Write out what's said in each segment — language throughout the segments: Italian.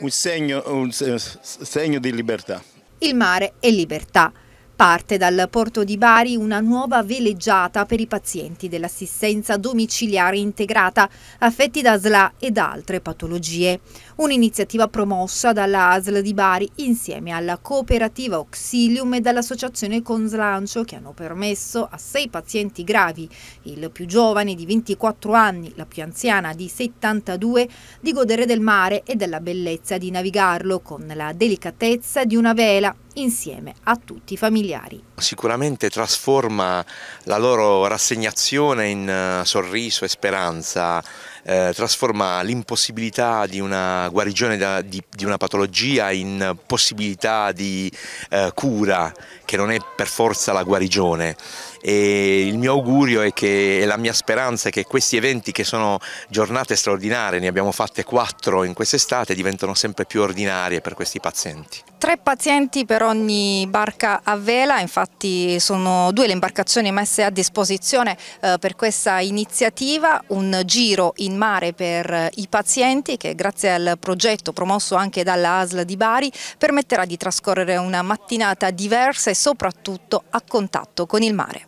un segno, un segno di libertà. Il mare è libertà. Parte dal porto di Bari una nuova veleggiata per i pazienti dell'assistenza domiciliare integrata affetti da SLA ed altre patologie. Un'iniziativa promossa dalla ASL di Bari insieme alla cooperativa Auxilium e dall'associazione Conslancio che hanno permesso a sei pazienti gravi, il più giovane di 24 anni, la più anziana di 72, di godere del mare e della bellezza di navigarlo con la delicatezza di una vela insieme a tutti i familiari. Sicuramente trasforma la loro rassegnazione in eh, sorriso e speranza eh, trasforma l'impossibilità di una guarigione da, di, di, una patologia in possibilità di eh, cura che non è per forza la guarigione e il mio augurio e la mia speranza è che questi eventi che sono giornate straordinarie, ne abbiamo fatte quattro in quest'estate, diventano sempre più ordinarie per questi pazienti. Tre pazienti per ogni barca a vela, infatti sono due le imbarcazioni messe a disposizione eh, per questa iniziativa, un giro in mare per eh, i pazienti che grazie al progetto promosso anche dalla ASL di Bari permetterà di trascorrere una mattinata diversa e soprattutto a contatto con il mare.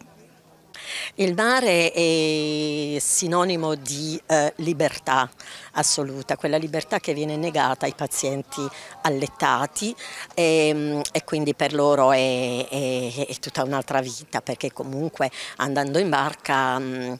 Il mare è sinonimo di eh, libertà assoluta, quella libertà che viene negata ai pazienti allettati e, ehm, e quindi per loro è, è, è tutta un'altra vita perché comunque andando in barca mm,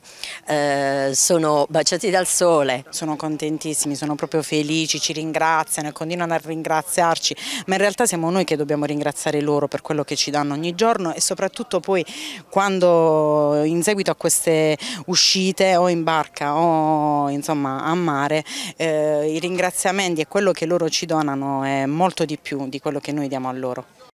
eh, sono baciati dal sole. Sono contentissimi, sono proprio felici, ci ringraziano e continuano a ringraziarci, ma in realtà siamo noi che dobbiamo ringraziare loro per quello che ci danno ogni giorno e soprattutto poi quando in in seguito a queste uscite o in barca o insomma a mare eh, i ringraziamenti e quello che loro ci donano è molto di più di quello che noi diamo a loro.